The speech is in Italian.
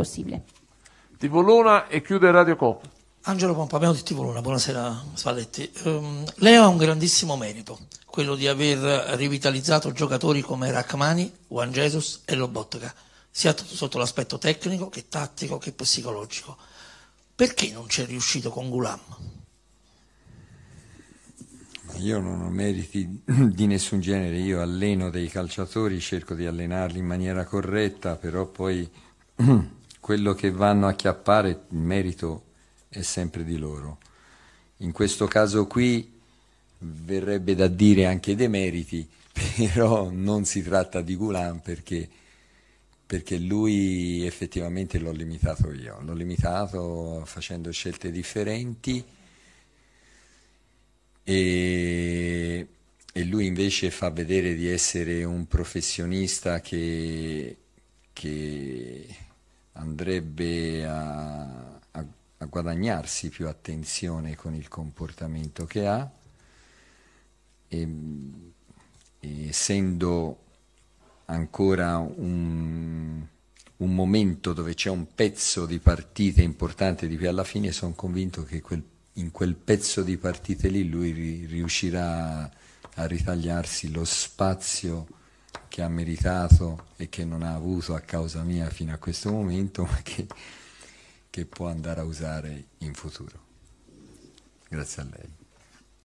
possibile. TV Luna e chiude Radio Coop. Angelo Pompameo di TV Luna, buonasera Spalletti. Um, lei ha un grandissimo merito, quello di aver rivitalizzato giocatori come Rachmani, Juan Jesus e Lobotka, sia sotto l'aspetto tecnico che tattico che psicologico. Perché non c'è riuscito con Gulam? Io non ho meriti di nessun genere, io alleno dei calciatori, cerco di allenarli in maniera corretta, però poi quello che vanno a chiappare, il merito è sempre di loro. In questo caso qui verrebbe da dire anche dei meriti, però non si tratta di Gulan perché, perché lui effettivamente l'ho limitato io, l'ho limitato facendo scelte differenti e, e lui invece fa vedere di essere un professionista che, che andrebbe a, a, a guadagnarsi più attenzione con il comportamento che ha e, e essendo ancora un, un momento dove c'è un pezzo di partite importante di cui alla fine sono convinto che quel, in quel pezzo di partite lì lui riuscirà a ritagliarsi lo spazio ha meritato e che non ha avuto a causa mia fino a questo momento, ma che, che può andare a usare in futuro. Grazie a lei.